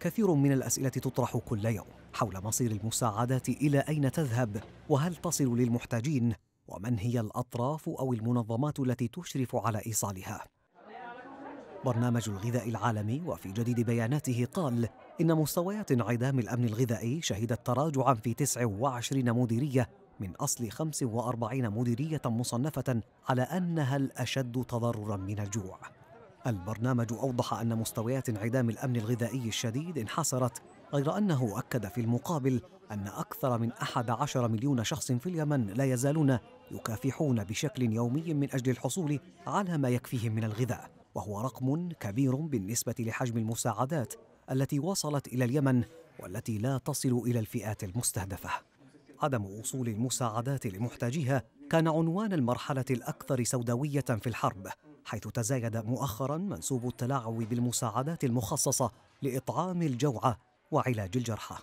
كثير من الاسئله تطرح كل يوم حول مصير المساعدات الى اين تذهب وهل تصل للمحتاجين ومن هي الاطراف او المنظمات التي تشرف على ايصالها برنامج الغذاء العالمي وفي جديد بياناته قال إن مستويات انعدام الأمن الغذائي شهدت تراجعا في 29 مديرية من أصل 45 مديرية مصنفة على أنها الأشد تضررا من الجوع البرنامج أوضح أن مستويات انعدام الأمن الغذائي الشديد انحسرت غير أنه أكد في المقابل أن أكثر من أحد عشر مليون شخص في اليمن لا يزالون يكافحون بشكل يومي من أجل الحصول على ما يكفيهم من الغذاء وهو رقم كبير بالنسبة لحجم المساعدات التي وصلت إلى اليمن والتي لا تصل إلى الفئات المستهدفة عدم وصول المساعدات لمحتاجيها كان عنوان المرحلة الأكثر سوداوية في الحرب حيث تزايد مؤخرا منسوب التلاعب بالمساعدات المخصصة لإطعام الجوعى وعلاج الجرحى.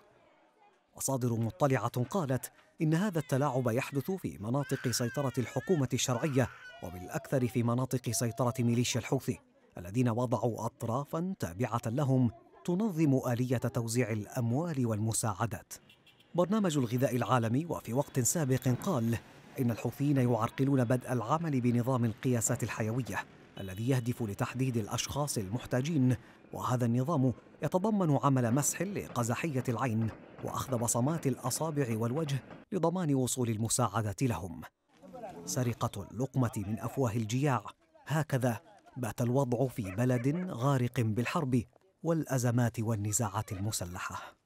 مصادر مطلعة قالت إن هذا التلاعب يحدث في مناطق سيطرة الحكومة الشرعية وبالأكثر في مناطق سيطرة ميليشيا الحوثي الذين وضعوا أطرافا تابعة لهم تنظم آلية توزيع الأموال والمساعدات. برنامج الغذاء العالمي وفي وقت سابق قال إن الحوثيين يعرقلون بدء العمل بنظام القياسات الحيوية الذي يهدف لتحديد الأشخاص المحتاجين وهذا النظام يتضمن عمل مسح لقزحية العين وأخذ بصمات الأصابع والوجه لضمان وصول المساعدة لهم سرقة اللقمة من أفواه الجياع هكذا بات الوضع في بلد غارق بالحرب والأزمات والنزاعات المسلحة